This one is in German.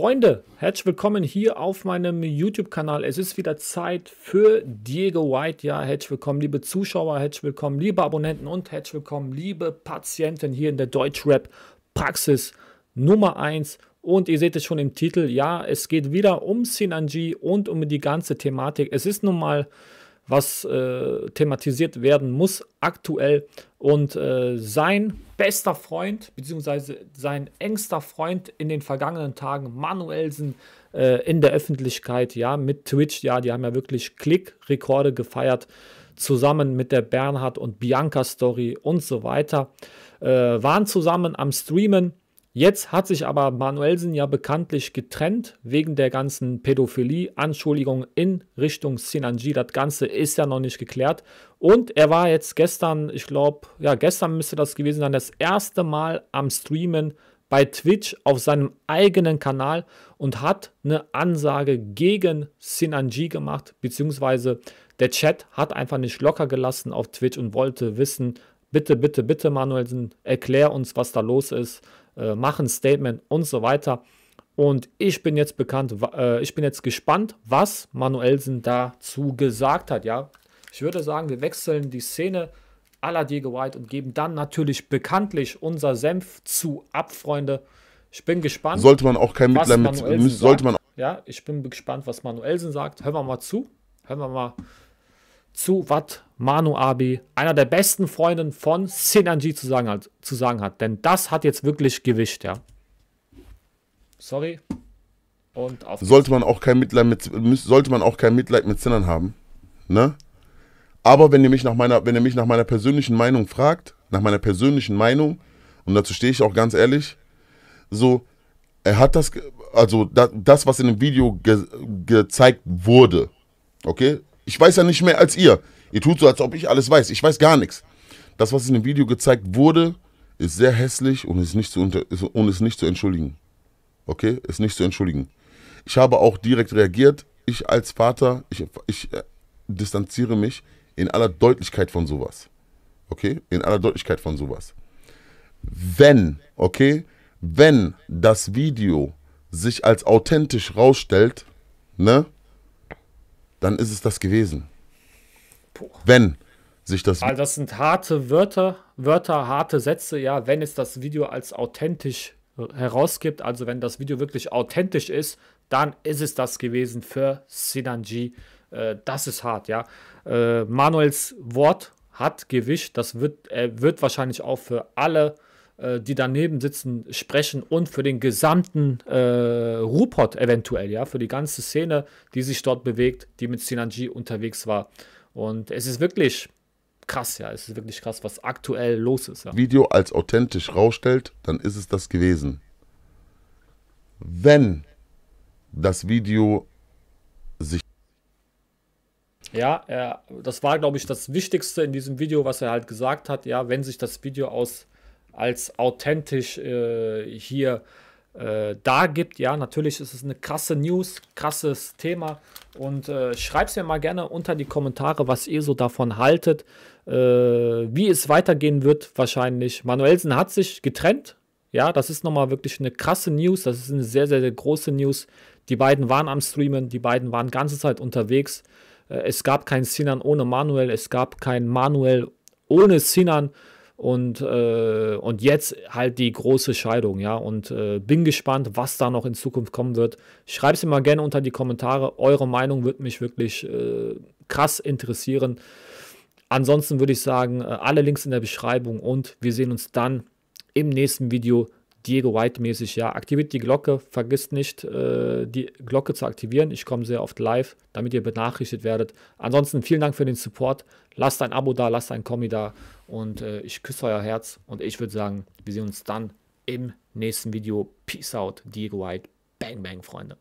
Freunde, herzlich willkommen hier auf meinem YouTube-Kanal. Es ist wieder Zeit für Diego White. Ja, herzlich willkommen, liebe Zuschauer, herzlich willkommen, liebe Abonnenten und herzlich willkommen, liebe Patienten hier in der Deutschrap-Praxis Nummer 1. Und ihr seht es schon im Titel, ja, es geht wieder um Sinanji und um die ganze Thematik. Es ist nun mal was äh, thematisiert werden muss aktuell. Und äh, sein bester Freund, beziehungsweise sein engster Freund in den vergangenen Tagen, Manuelsen, äh, in der Öffentlichkeit, ja, mit Twitch, ja, die haben ja wirklich Klickrekorde gefeiert, zusammen mit der Bernhard und Bianca Story und so weiter, äh, waren zusammen am Streamen Jetzt hat sich aber Manuelsen ja bekanntlich getrennt wegen der ganzen Pädophilie-Anschuldigung in Richtung Sinanji. Das Ganze ist ja noch nicht geklärt. Und er war jetzt gestern, ich glaube, ja, gestern müsste das gewesen sein, das erste Mal am Streamen bei Twitch auf seinem eigenen Kanal und hat eine Ansage gegen Sinanji gemacht, beziehungsweise der Chat hat einfach nicht locker gelassen auf Twitch und wollte wissen, bitte, bitte, bitte, Manuelsen, erklär uns, was da los ist äh, machen Statement und so weiter. Und ich bin jetzt bekannt, äh, ich bin jetzt gespannt, was Manuelsen dazu gesagt hat. Ja, ich würde sagen, wir wechseln die Szene à la Diego White und geben dann natürlich bekanntlich unser Senf zu Abfreunde. Ich bin gespannt. Sollte man auch kein Mitleid mit. Sollte man. Ja, ich bin gespannt, was Manuelsen sagt. Hören wir mal zu. Hören wir mal zu was Manu Abi, einer der besten Freunde von Sinanji, zu sagen, hat, zu sagen hat. Denn das hat jetzt wirklich Gewicht, ja. Sorry. Und auf sollte man auch kein Mitleid mit sollte man auch kein Mitleid mit Sinan haben, ne? Aber wenn ihr mich nach meiner wenn ihr mich nach meiner persönlichen Meinung fragt, nach meiner persönlichen Meinung und dazu stehe ich auch ganz ehrlich, so er hat das also das, was in dem Video ge gezeigt wurde, okay? Ich weiß ja nicht mehr als ihr. Ihr tut so, als ob ich alles weiß. Ich weiß gar nichts. Das, was in dem Video gezeigt wurde, ist sehr hässlich und ist nicht zu, unter und ist nicht zu entschuldigen. Okay? Ist nicht zu entschuldigen. Ich habe auch direkt reagiert. Ich als Vater, ich, ich äh, distanziere mich in aller Deutlichkeit von sowas. Okay? In aller Deutlichkeit von sowas. Wenn, okay, wenn das Video sich als authentisch rausstellt, ne? dann ist es das gewesen. Puh. Wenn sich das. Also das sind harte Wörter, Wörter, harte Sätze, ja, wenn es das Video als authentisch äh, herausgibt, also wenn das Video wirklich authentisch ist, dann ist es das gewesen für Sinanji. Äh, das ist hart, ja. Äh, Manuels Wort hat Gewicht, das wird, äh, wird wahrscheinlich auch für alle äh, die daneben sitzen, sprechen und für den gesamten äh, Rupert eventuell, ja, für die ganze Szene, die sich dort bewegt, die mit Sinanji unterwegs war. Und es ist wirklich krass, ja, es ist wirklich krass, was aktuell los ist. Ja. Video als authentisch rausstellt, dann ist es das gewesen. Wenn das Video sich ja, er, das war, glaube ich, das Wichtigste in diesem Video, was er halt gesagt hat. Ja, wenn sich das Video aus als authentisch äh, hier äh, dargibt. Ja, natürlich ist es eine krasse News, krasses Thema. Und äh, schreibt mir mal gerne unter die Kommentare, was ihr so davon haltet, äh, wie es weitergehen wird wahrscheinlich. Manuelsen hat sich getrennt. Ja, das ist nochmal wirklich eine krasse News. Das ist eine sehr, sehr, sehr große News. Die beiden waren am Streamen, die beiden waren ganze Zeit unterwegs. Äh, es gab keinen Sinan ohne Manuel, es gab keinen Manuel ohne Sinan. Und, äh, und jetzt halt die große Scheidung, ja. Und äh, bin gespannt, was da noch in Zukunft kommen wird. Schreibt es mir mal gerne unter die Kommentare. Eure Meinung würde mich wirklich äh, krass interessieren. Ansonsten würde ich sagen, äh, alle Links in der Beschreibung und wir sehen uns dann im nächsten Video. Diego White-mäßig, ja, aktiviert die Glocke, vergisst nicht, äh, die Glocke zu aktivieren. Ich komme sehr oft live, damit ihr benachrichtigt werdet. Ansonsten vielen Dank für den Support. Lasst ein Abo da, lasst ein Kommi da und äh, ich küsse euer Herz und ich würde sagen, wir sehen uns dann im nächsten Video. Peace out, Diego White. Bang, bang, Freunde.